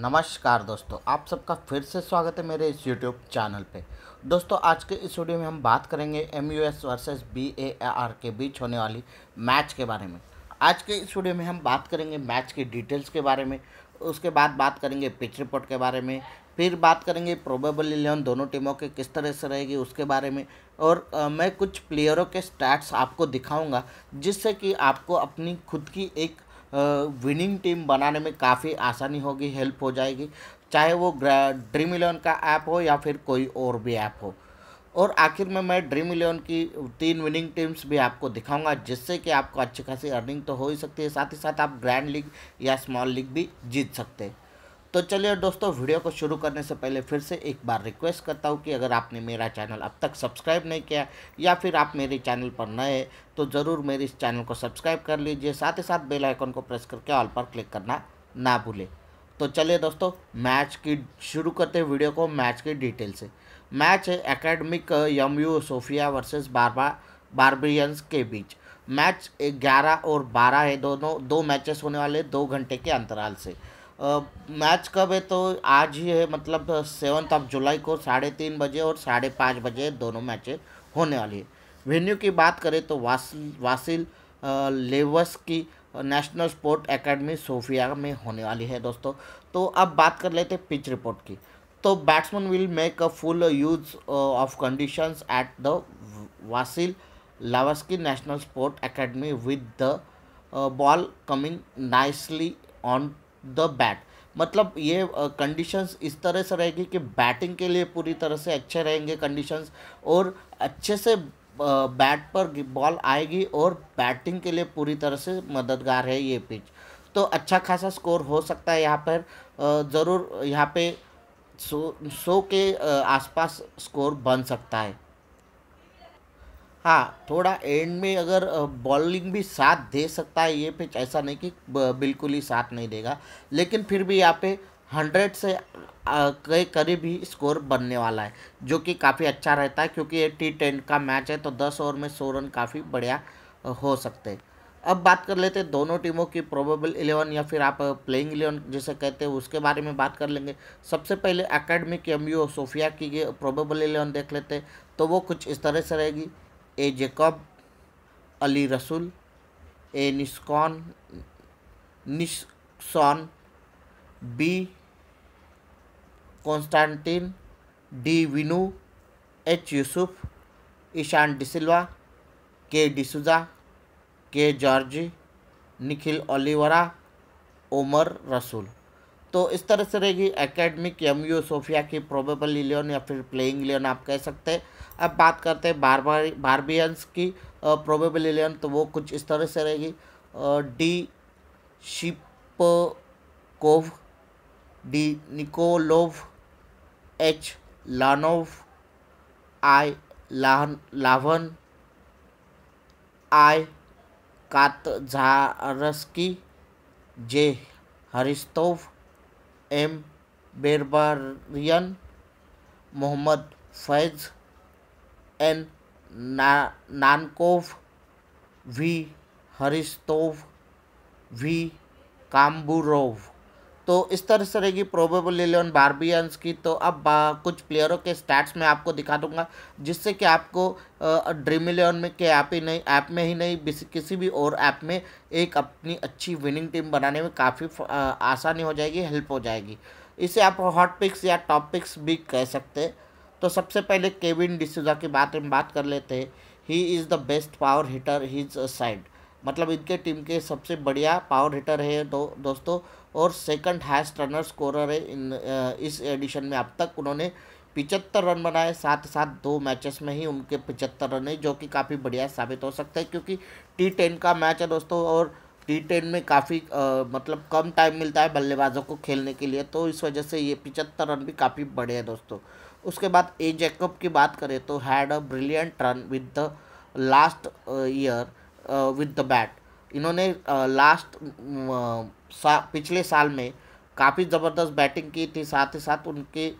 नमस्कार दोस्तों आप सबका फिर से स्वागत है मेरे इस यूट्यूब चैनल पे दोस्तों आज के इस वीडियो में हम बात करेंगे M U S versus B A R के बीच होने वाली मैच के बारे में आज के इस वीडियो में हम बात करेंगे मैच की डिटेल्स के बारे में उसके बाद बात करेंगे पिच रिपोर्ट के बारे में फिर बात करेंगे प्रोबेबल इलेवन दोनों टीमों के किस तरह से रहेगी उसके बारे में और आ, मैं कुछ प्लेयरों के स्टैट्स आपको दिखाऊंगा जिससे कि आपको अपनी खुद की एक विनिंग टीम बनाने में काफ़ी आसानी होगी हेल्प हो जाएगी चाहे वो ड्रीम इलेवन का ऐप हो या फिर कोई और भी ऐप हो और आखिर में मैं ड्रीम इलेवन की तीन विनिंग टीम्स भी आपको दिखाऊंगा जिससे कि आपको अच्छी खासी अर्निंग तो हो ही सकती है साथ ही साथ आप ग्रैंड लीग या स्मॉल लीग भी जीत सकते हैं तो चलिए दोस्तों वीडियो को शुरू करने से पहले फिर से एक बार रिक्वेस्ट करता हूँ कि अगर आपने मेरा चैनल अब तक सब्सक्राइब नहीं किया या फिर आप मेरे चैनल पर नए तो ज़रूर मेरे इस चैनल को सब्सक्राइब कर लीजिए साथ ही साथ बेल आइकन को प्रेस करके ऑल पर क्लिक करना ना भूलें तो चलिए दोस्तों मैच की शुरू करते वीडियो को मैच की डिटेल से मैच है academic M U Sofia versus बारबा बारबियंस के बीच मैच ग्यारह और बारह है दोनों दो मैचेस होने वाले दो घंटे के अंतराल से मैच कब है तो आज ही है मतलब सेवन्थ ऑफ जुलाई को साढ़े तीन बजे और साढ़े पाँच बजे दोनों मैचें होने वाली है वेन्यू की बात करें तो वासिल वासिल लेवस की नेशनल स्पोर्ट एकेडमी सोफिया में होने वाली है दोस्तों तो अब बात कर लेते हैं पिच रिपोर्ट की तो batsman will make a full use of conditions at the Vasil Levski national sport academy with the ball coming nicely on the bat मतलब ये कंडीशंस इस तरह से रहेगी कि बैटिंग के लिए पूरी तरह से अच्छे रहेंगे कंडीशंस और अच्छे से बैट पर बॉल आएगी और बैटिंग के लिए पूरी तरह से मददगार है ये पिच तो अच्छा खासा स्कोर हो सकता है यहाँ पर ज़रूर यहाँ पे सौ सौ के आसपास स्कोर बन सकता है हाँ थोड़ा एंड में अगर बॉलिंग भी साथ दे सकता है ये पिच ऐसा नहीं कि बिल्कुल ही साथ नहीं देगा लेकिन फिर भी यहाँ पे हंड्रेड से कई करीब ही स्कोर बनने वाला है जो कि काफ़ी अच्छा रहता है क्योंकि ये टी टेन का मैच है तो दस ओवर में सौ रन काफ़ी बढ़िया हो सकते हैं अब बात कर लेते हैं दोनों टीमों की प्रोबेबल इलेवन या फिर आप प्लेइंग इलेवन जिसे कहते हैं उसके बारे में बात कर लेंगे सबसे पहले अकेडमिक की एम सोफिया की प्रोबेबल इलेवन देख लेते तो वो कुछ इस तरह से रहेगी ए जेकब अली रसूल ए निस्कॉन निस्सॉन B Konstantin D Vinu H Yusuf Ishan D'Silva K D'Souza के जॉर्जी निखिल ओलिवरा उमर रसूल तो इस तरह से रहेगी एकेडमिक एम यू सोफिया की प्रोबेबल इलेवन या फिर प्लेइंग इलेवन आप कह सकते हैं अब बात करते हैं बारबारी बारबियंस की प्रोबेबल इलेवन तो वो कुछ इस तरह से रहेगी D Shipkov D Nikolov H Lanov I लाहन लाभन I Katzarski J Hristov M बेरबारियन मोहम्मद फैज़ एन ना नानकोव वी हरिस्तोव वी काम्बूरोव तो इस तरह से रहेगी प्रोबेबल इलेवन बारबियंस की तो अब कुछ प्लेयरों के स्टैट्स में आपको दिखा दूंगा जिससे कि आपको ड्रीम इलेवन में के ऐप ही नहीं ऐप में ही नहीं किसी भी और ऐप में एक अपनी अच्छी विनिंग टीम बनाने में काफ़ी आसानी हो जाएगी हेल्प हो जाएगी इसे आप हॉट पिक्स या टॉप पिक्स भी कह सकते तो सबसे पहले केविन डिसूजा की बात हम बात कर लेते हैं he is the best power hitter his side मतलब इनके टीम के सबसे बढ़िया पावर हीटर है दो दोस्तों और सेकंड हाइस्ट रनर स्कोरर है इन इस एडिशन में अब तक उन्होंने पिचहत्तर रन बनाए साथ साथ दो मैचेस में ही उनके पिचहत्तर रन है जो कि काफ़ी बढ़िया साबित हो सकता है क्योंकि टी टेन का मैच है दोस्तों और टी टेन में काफ़ी मतलब कम टाइम मिलता है बल्लेबाजों को खेलने के लिए तो इस वजह से ये पिचहत्तर रन भी काफ़ी बड़े हैं दोस्तों उसके बाद ए जैकब की बात करें तो had a brilliant run with the last year with the bat इन्होंने लास्ट सा, पिछले साल में काफ़ी ज़बरदस्त बैटिंग की थी साथ ही साथ उनके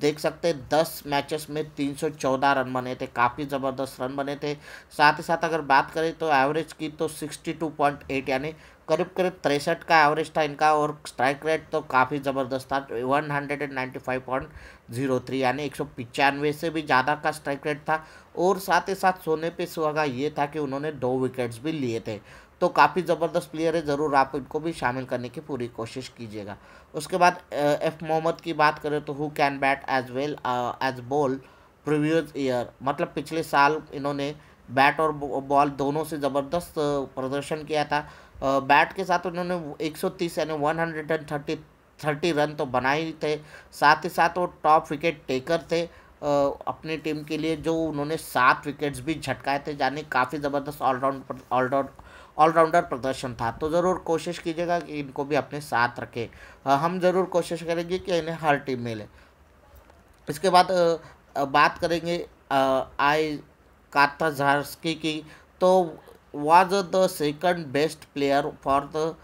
देख सकते हैं दस मैचेस में तीन सौ चौदह रन बने थे काफ़ी ज़बरदस्त रन बने थे साथ ही साथ अगर बात करें तो एवरेज की तो सिक्सटी टू पॉइंट एट यानी करीब करीब तिरसठ का एवरेज था इनका और स्ट्राइक रेट तो काफ़ी ज़बरदस्त था one hundred and ninety five point zero three यानी एक सौ पचानवे से भी ज़्यादा का स्ट्राइक रेट था और साथ ही साथ सोने पे सुहागा ये था कि उन्होंने दो विकेट्स भी लिए थे तो काफ़ी ज़बरदस्त प्लेयर है ज़रूर आप इनको भी शामिल करने की पूरी कोशिश कीजिएगा उसके बाद एफ मोहम्मद की बात करें तो who can bat as well as ball previous year मतलब पिछले साल इन्होंने बैट और बॉल दोनों से ज़बरदस्त प्रदर्शन किया था बैट के साथ उन्होंने 130 यानी 130 थर्टी रन तो बनाए ही थे साथ ही साथ वो टॉप विकेट टेकर थे अपनी टीम के लिए जो उन्होंने सात विकेट्स भी झटकाए थे यानी काफ़ी ज़बरदस्त ऑलराउंड ऑलराउंड ऑलराउंडर प्रदर्शन था तो ज़रूर कोशिश कीजिएगा कि इनको भी अपने साथ रखें हम ज़रूर कोशिश करेंगे कि इन्हें हर टीम में लें इसके बाद बात करेंगे आई झारस्की की तो was the second best player for the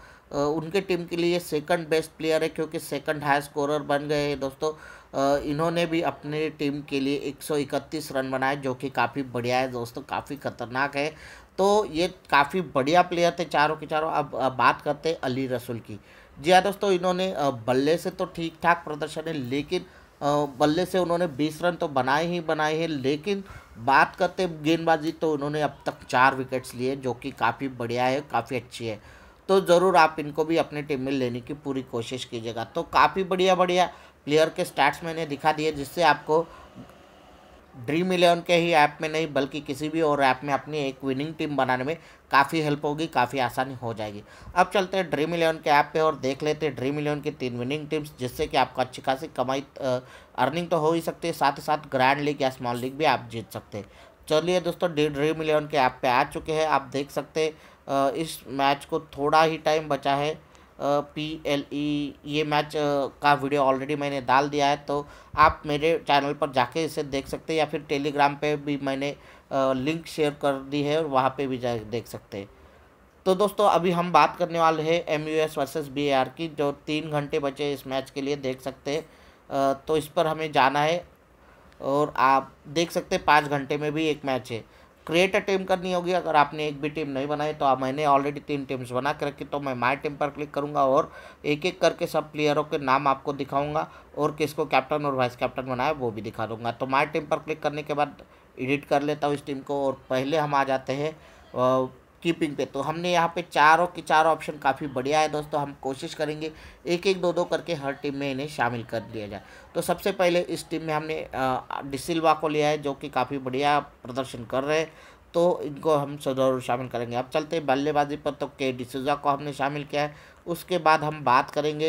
उनके टीम के लिए सेकंड बेस्ट प्लेयर है क्योंकि सेकंड हाई स्कोरर बन गए दोस्तों इन्होंने भी अपने टीम के लिए 131 रन बनाए जो कि काफ़ी बढ़िया है दोस्तों काफ़ी खतरनाक है तो ये काफ़ी बढ़िया प्लेयर थे चारों के चारों अब बात करते हैं अली रसूल की जी हाँ दोस्तों इन्होंने बल्ले से तो ठीक ठाक प्रदर्शन है लेकिन बल्ले से उन्होंने बीस रन तो बनाए ही बनाए हैं लेकिन बात करते गेंदबाजी तो उन्होंने अब तक चार विकेट्स लिए जो कि काफ़ी बढ़िया है काफ़ी अच्छी है तो ज़रूर आप इनको भी अपने टीम में लेने की पूरी कोशिश कीजिएगा तो काफ़ी बढ़िया बढ़िया प्लेयर के स्टैट्स मैंने दिखा दिए जिससे आपको ड्रीम इलेवन के ही ऐप में नहीं बल्कि किसी भी और ऐप में अपनी एक विनिंग टीम बनाने में काफ़ी हेल्प होगी काफ़ी आसानी हो जाएगी अब चलते हैं ड्रीम इलेवन के ऐप पे और देख लेते हैं ड्रीम इलेवन की तीन विनिंग टीम्स जिससे कि आपको अच्छी खासी कमाई अर्निंग तो हो ही सकती है साथ ही साथ ग्रैंड लीग या स्मॉल लीग भी आप जीत सकते हैं चलिए दोस्तों डी ड्रीम इलेवन के ऐप पर आ चुके हैं आप देख सकते हैं इस मैच को थोड़ा ही टाइम बचा है पी एल ई ये मैच का वीडियो ऑलरेडी मैंने डाल दिया है तो आप मेरे चैनल पर जाके इसे देख सकते हैं या फिर टेलीग्राम पे भी मैंने लिंक शेयर कर दी है और वहाँ पे भी जा देख सकते हैं तो दोस्तों अभी हम बात करने वाले हैं M U S versus B R की जो तीन घंटे बचे इस मैच के लिए देख सकते हैं तो इस पर हमें जाना है और आप देख सकते हैं पाँच घंटे में भी एक मैच है क्रिएट अ टीम करनी होगी अगर आपने एक भी टीम नहीं बनाई तो आप मैंने ऑलरेडी तीन टीम्स बना के रखी तो मैं माई टीम पर क्लिक करूँगा और एक एक करके सब प्लेयरों के नाम आपको दिखाऊँगा और किसको कैप्टन और वाइस कैप्टन बनाया वो भी दिखा दूंगा तो माई टीम पर क्लिक करने के बाद एडिट कर लेता हूँ इस टीम को और पहले हम आ जाते हैं कीपिंग पे तो हमने यहाँ पे चारों के चार ऑप्शन काफ़ी बढ़िया है दोस्तों हम कोशिश करेंगे एक एक दो दो करके हर टीम में इन्हें शामिल कर दिया जाए तो सबसे पहले इस टीम में हमने डिसिल्वा को लिया है जो कि काफ़ी बढ़िया प्रदर्शन कर रहे हैं तो इनको हम जरूर शामिल करेंगे अब चलते हैं बल्लेबाजी पर तो के डिसोजा को हमने शामिल किया है उसके बाद हम बात करेंगे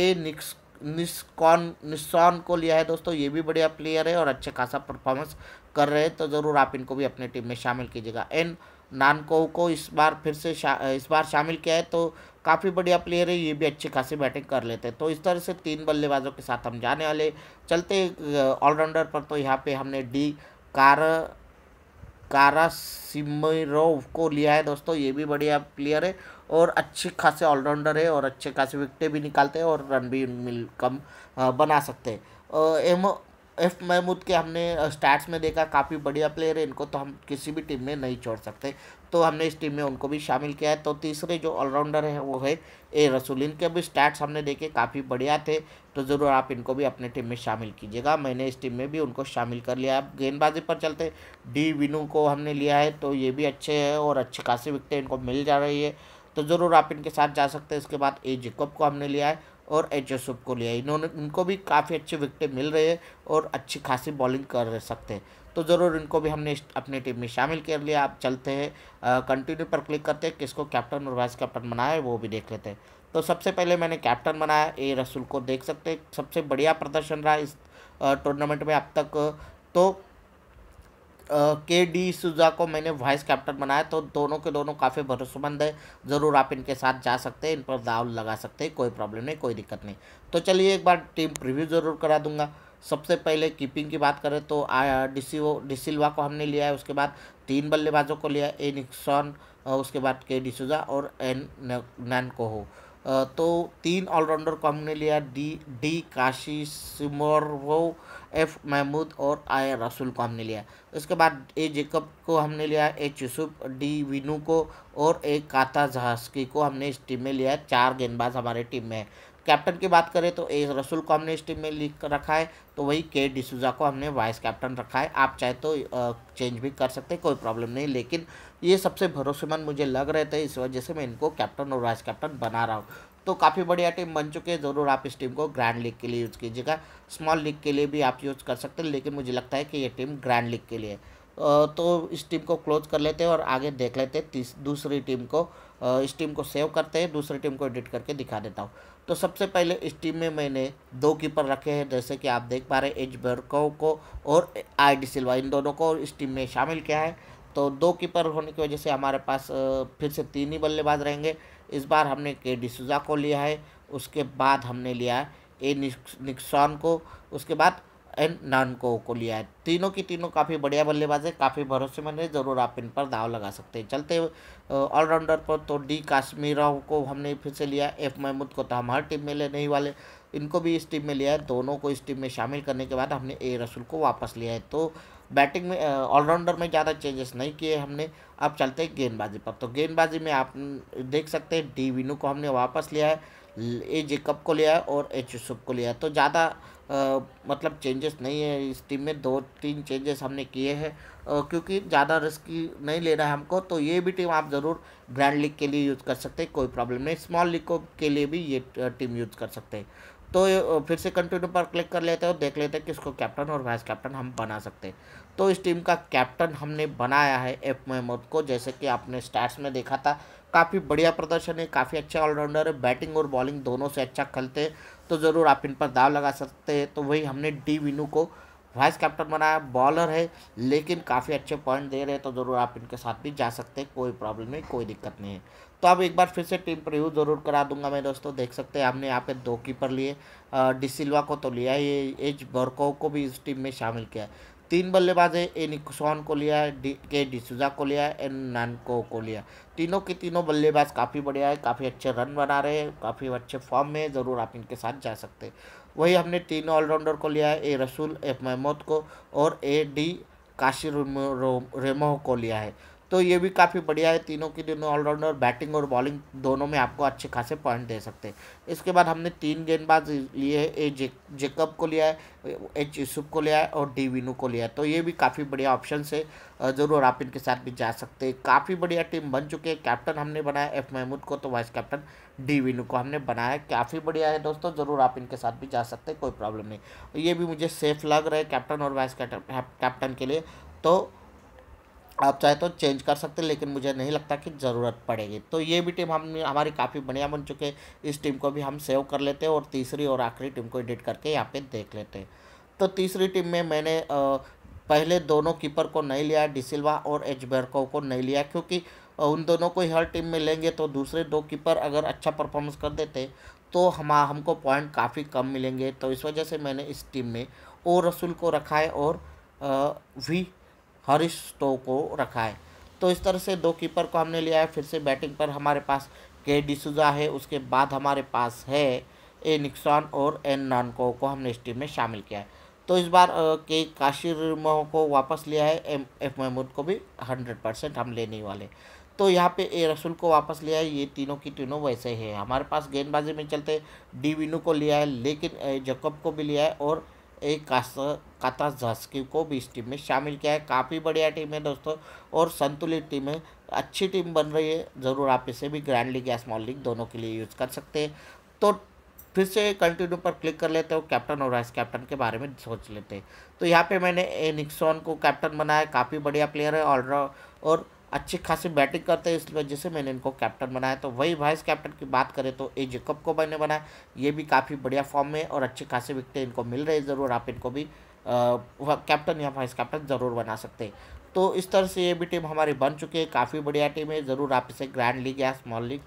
ए निक्स निस्कॉन निस्सॉन को लिया है दोस्तों ये भी बढ़िया प्लेयर है और अच्छे खासा परफॉर्मेंस कर रहे हैं तो ज़रूर आप इनको भी अपने टीम में शामिल कीजिएगा एन नानकोव को इस बार फिर से इस बार शामिल किया है तो काफ़ी बढ़िया प्लेयर है ये भी अच्छी खासी बैटिंग कर लेते हैं तो इस तरह से तीन बल्लेबाजों के साथ हम जाने वाले चलते ऑलराउंडर पर तो यहाँ पे हमने डी कार कारा सिमरोव को लिया है दोस्तों ये भी बढ़िया प्लेयर है और अच्छे खासे ऑलराउंडर है और अच्छे खासे विकटें भी निकालते हैं और रन भी मिल कम बना सकते हैं एम एफ महमूद के हमने स्टैट्स में देखा काफ़ी बढ़िया प्लेयर है इनको तो हम किसी भी टीम में नहीं छोड़ सकते तो हमने इस टीम में उनको भी शामिल किया है तो तीसरे जो ऑलराउंडर हैं वो है ए रसूल इनके भी स्टैट्स हमने देखे काफ़ी बढ़िया थे तो ज़रूर आप इनको भी अपने टीम में शामिल कीजिएगा मैंने इस टीम में भी उनको शामिल कर लिया अब गेंदबाजी पर चलते डी विनू को हमने लिया है तो ये भी अच्छे हैं और अच्छी खासी विकटें इनको मिल जा रही है तो ज़रूर आप इनके साथ जा सकते हैं इसके बाद ए जिकब को हमने लिया है और एच एसुफ को लिया इन्होंने इनको भी काफ़ी अच्छे विकटें मिल रहे हैं और अच्छी खासी बॉलिंग कर सकते हैं तो ज़रूर इनको भी हमने अपनी टीम में शामिल कर लिया आप चलते हैं कंटिन्यू पर क्लिक करते हैं किसको कैप्टन और वाइस कैप्टन बनाया है वो भी देख लेते हैं तो सबसे पहले मैंने कैप्टन बनाया ए रसूल को देख सकते हैं सबसे बढ़िया प्रदर्शन रहा इस टूर्नामेंट में अब तक तो के डी सुजा को मैंने वाइस कैप्टन बनाया तो दोनों के दोनों काफ़ी भरोसेमंद है ज़रूर आप इनके साथ जा सकते हैं इन पर दाव लगा सकते हैं कोई प्रॉब्लम नहीं कोई दिक्कत नहीं तो चलिए एक बार टीम प्रिव्यू ज़रूर करा दूंगा सबसे पहले कीपिंग की बात करें तो डी डिसिल्वा को हमने लिया है उसके बाद तीन बल्लेबाजों को लिया ए निक्सॉन उसके बाद के डिसूजा और एन नैन को हो तो तीन ऑलराउंडर को हमने लिया डी डी काशी सिमोरवो एफ महमूद और आय रसूल को हमने लिया उसके बाद ए जेकब को हमने लिया एच यूसुफ डी विनू को और ए काता जहास्की को हमने इस टीम में लिया चार गेंदबाज हमारे टीम में है कैप्टन की बात करें तो ए रसूल को हमने इस टीम में लिख कर रखा है तो वही के डिसूजा को हमने वाइस कैप्टन रखा है आप चाहे तो चेंज भी कर सकते हैं कोई प्रॉब्लम नहीं लेकिन ये सबसे भरोसेमंद मुझे लग रहे थे इस वजह से मैं इनको कैप्टन और वाइस कैप्टन बना रहा हूँ तो काफ़ी बढ़िया टीम बन चुकी है ज़रूर आप इस टीम को ग्रैंड लीग के लिए यूज़ कीजिएगा स्मॉल लीग के लिए भी आप यूज़ कर सकते हैं लेकिन मुझे लगता है कि ये टीम ग्रैंड लीग के लिए तो इस टीम को क्लोज कर लेते हैं और आगे देख लेते हैं दूसरी टीम को इस टीम को सेव करते हैं दूसरी टीम को एडिट करके दिखा देता हूँ तो सबसे पहले इस टीम में मैंने दो कीपर रखे हैं जैसे कि आप देख पा रहे हैं एज बेरको को और आई डी सिल्वा इन दोनों को इस टीम में शामिल किया है तो दो कीपर होने की वजह से हमारे पास फिर से तीन ही बल्लेबाज रहेंगे इस बार हमने के डी सुजा को लिया है उसके बाद हमने लिया है ए निक्सॉन को उसके बाद एंड नानको को लिया है तीनों की तीनों काफ़ी बढ़िया बल्लेबाज है काफ़ी भरोसेमंद है ज़रूर आप इन पर दाव लगा सकते हैं चलते ऑलराउंडर पर तो डी काश्मीराव को हमने फिर से लिया एफ महमूद को तो हम हर टीम में लेने ही वाले इनको भी इस टीम में लिया है दोनों को इस टीम में शामिल करने के बाद हमने ए रसूल को वापस लिया है तो बैटिंग में ऑलराउंडर में ज़्यादा चेंजेस नहीं किए हमने अब चलते हैं गेंदबाजी पर तो गेंदबाजी में आप देख सकते हैं डी विनू को हमने वापस लिया है ए जे कप को लिया और एच यूसुफ को लिया तो ज़्यादा मतलब चेंजेस नहीं है इस टीम में दो तीन चेंजेस हमने किए हैं क्योंकि ज़्यादा रिस्क नहीं लेना है हमको तो ये भी टीम आप ज़रूर ग्रैंड लीग के लिए यूज़ कर सकते हैं कोई प्रॉब्लम नहीं स्मॉल लीग को के लिए भी ये टीम यूज़ कर सकते हैं तो फिर से कंटिन्यू पर क्लिक कर लेते हैं और देख लेते हैं कि इसको कैप्टन और वाइस कैप्टन हम बना सकते हैं तो इस टीम का कैप्टन हमने बनाया है एफ महमूद को जैसे कि आपने स्टैट्स में देखा था काफ़ी बढ़िया प्रदर्शन है काफ़ी अच्छा ऑलराउंडर है बैटिंग और बॉलिंग दोनों से अच्छा खेलते हैं तो ज़रूर आप इन पर दाव लगा सकते हैं तो वही हमने डी विनू को वाइस कैप्टन बनाया बॉलर है लेकिन काफ़ी अच्छे पॉइंट दे रहे हैं तो ज़रूर आप इनके साथ भी जा सकते हैं कोई प्रॉब्लम नहीं कोई दिक्कत नहीं है तो अब एक बार फिर से टीम रिव्यू ज़रूर करा दूंगा मैं दोस्तों देख सकते हैं हमने यहाँ पे दो कीपर लिए डिसिल्वा को तो लिया ही एज बर्को को भी इस टीम में शामिल किया तीन बल्लेबाज है ए निक्सॉन को लिया है डी के डिसूजा को लिया है एन नानको को लिया तीनों के तीनों बल्लेबाज काफ़ी बढ़िया है काफ़ी अच्छे रन बना रहे हैं काफ़ी अच्छे फॉर्म में ज़रूर आप इनके साथ जा सकते हैं वही हमने तीनों ऑलराउंडर को लिया है ए रसूल एफ महमूद को और ए डी काशिर रेमो को लिया है तो ये भी काफ़ी बढ़िया है तीनों के दोनों ऑलराउंडर बैटिंग और बॉलिंग दोनों में आपको अच्छे खासे पॉइंट दे सकते हैं इसके बाद हमने तीन गेंदबाज लिए है ए जे, जेकब को लिया है एच यूसुफ को लिया है और डी विनू को लिया है तो ये भी काफ़ी बढ़िया ऑप्शन है ज़रूर आप इनके साथ भी जा सकते हैं काफ़ी बढ़िया टीम बन चुकी है कैप्टन हमने बनाया एफ महमूद को तो वाइस कैप्टन डी विनू को हमने बनाया काफ़ी बढ़िया है दोस्तों ज़रूर आप इनके साथ भी जा सकते हैं कोई प्रॉब्लम नहीं ये भी मुझे सेफ लग रहा है कैप्टन और वाइस कैप्टन के लिए तो आप चाहे तो चेंज कर सकते हैं लेकिन मुझे नहीं लगता कि ज़रूरत पड़ेगी तो ये भी टीम हम हमारी काफ़ी बढ़िया बन चुके इस टीम को भी हम सेव कर लेते हैं और तीसरी और आखिरी टीम को एडिट करके यहाँ पे देख लेते हैं तो तीसरी टीम में मैंने पहले दोनों कीपर को नहीं लिया डिसिल्वा और एच बेरको को नहीं लिया क्योंकि उन दोनों को ही हर टीम में लेंगे तो दूसरे दो कीपर अगर अच्छा परफॉर्मेंस कर देते तो हम हमको पॉइंट काफ़ी कम मिलेंगे तो इस वजह से मैंने इस टीम में ओ रसूल को रखा है और वी हरिस्टो को रखा है तो इस तरह से दो कीपर को हमने लिया है फिर से बैटिंग पर हमारे पास के डिसूजा है उसके बाद हमारे पास है ए निक्सॉन और एन नानको को हमने इस टीम में शामिल किया है तो इस बार के काशिर मोह को वापस लिया है एम एफ महमूद को भी हंड्रेड परसेंट हम लेने वाले तो यहाँ पे ए रसूल को वापस लिया है ये तीनों की तीनों वैसे ही है हमारे पास गेंदबाजी में चलते डी विनू को लिया है लेकिन जकब को भी लिया है और एक कासा काता झास्की को भी इस टीम में शामिल किया है काफ़ी बढ़िया टीम है दोस्तों और संतुलित टीम है अच्छी टीम बन रही है ज़रूर आप इसे भी ग्रैंड लीग या स्मॉल लीग दोनों के लिए यूज़ कर सकते हैं तो फिर से कंटिन्यू पर क्लिक कर लेते हो कैप्टन और वाइस कैप्टन के बारे में सोच लेते हैं तो यहाँ पे मैंने ए निक्सॉन को कैप्टन बनाया काफ़ी बढ़िया प्लेयर है ऑलराउंड और अच्छी खासी बैटिंग करते हैं इस वजह से मैंने इनको कैप्टन बनाया तो वही वाइस कैप्टन की बात करें तो ए जेकब को मैंने बनाया ये भी काफ़ी बढ़िया फॉर्म में और अच्छी खासी विकटें इनको मिल रही है ज़रूर आप इनको भी कैप्टन या वाइस कैप्टन ज़रूर बना सकते हैं तो इस तरह से ये भी टीम हमारी बन चुकी है काफ़ी बढ़िया टीम है ज़रूर आप इसे ग्रैंड लीग या स्मॉल लीग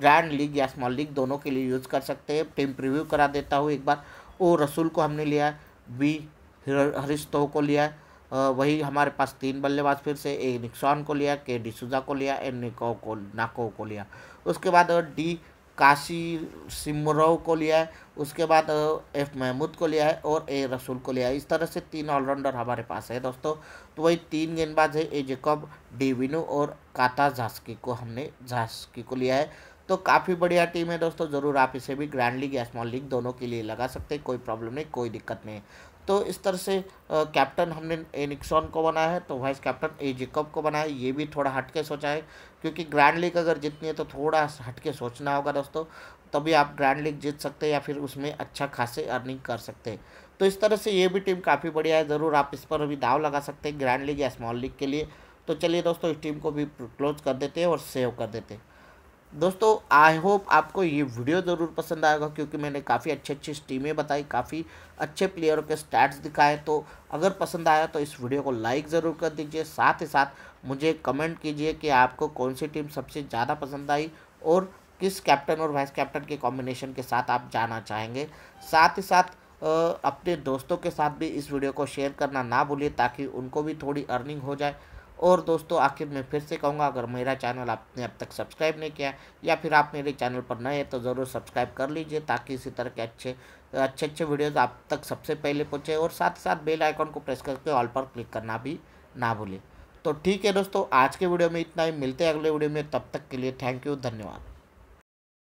ग्रैंड लीग या स्मॉल लीग दोनों के लिए यूज़ कर सकते हैं टीम प्रिव्यू करा देता हूँ एक बार ओ रसूल को हमने लिया बी हरिश तो को लिया वही हमारे पास तीन बल्लेबाज फिर से ए निकसॉन को लिया के डिसूजा को लिया ए निको को नाको को लिया उसके बाद डी काशी सिमरव को लिया है उसके बाद एफ महमूद को लिया है और ए रसूल को लिया है इस तरह से तीन ऑलराउंडर हमारे पास है दोस्तों तो वही तीन गेंदबाज है ए जेकब डी विनू और काता झास्की को हमने झास्की को लिया है तो काफ़ी बढ़िया टीम है दोस्तों ज़रूर आप इसे भी ग्रैंड लीग या स्मॉल लीग दोनों के लिए लगा सकते हैं कोई प्रॉब्लम नहीं कोई दिक्कत नहीं तो इस तरह से कैप्टन हमने ए निक्सॉन को बनाया है तो वाइस कैप्टन ए जेकब को बनाया है ये भी थोड़ा हटके सोचा है क्योंकि ग्रैंड लीग अगर जीतनी है तो थोड़ा हटके सोचना होगा दोस्तों तभी आप ग्रैंड लीग जीत सकते हैं या फिर उसमें अच्छा खासे अर्निंग कर सकते हैं तो इस तरह से ये भी टीम काफ़ी बढ़िया है ज़रूर आप इस पर अभी दाव लगा सकते हैं ग्रैंड लीग या स्मॉल लीग के लिए तो चलिए दोस्तों इस टीम को भी क्लोज कर देते हैं और सेव कर देते हैं दोस्तों आई होप आपको ये वीडियो ज़रूर पसंद आएगा क्योंकि मैंने काफ़ी अच्छी अच्छी टीमें बताई काफ़ी अच्छे प्लेयरों के स्टैट्स दिखाए तो अगर पसंद आया तो इस वीडियो को लाइक ज़रूर कर दीजिए साथ ही साथ मुझे कमेंट कीजिए कि आपको कौन सी टीम सबसे ज़्यादा पसंद आई और किस कैप्टन और वाइस कैप्टन के कॉम्बिनेशन के साथ आप जाना चाहेंगे साथ ही साथ अपने दोस्तों के साथ भी इस वीडियो को शेयर करना ना भूलिए ताकि उनको भी थोड़ी अर्निंग हो जाए और दोस्तों आखिर मैं फिर से कहूँगा अगर मेरा चैनल आपने अब तक सब्सक्राइब नहीं किया या फिर आप मेरे चैनल पर नए हैं तो ज़रूर सब्सक्राइब कर लीजिए ताकि इसी तरह के अच्छे अच्छे अच्छे वीडियोज़ आप तक सबसे पहले पहुँचे और साथ साथ बेल आइकॉन को प्रेस करके ऑल पर क्लिक करना भी ना भूलें तो ठीक है दोस्तों आज के वीडियो में इतना ही मिलते हैं अगले वीडियो में तब तक के लिए थैंक यू धन्यवाद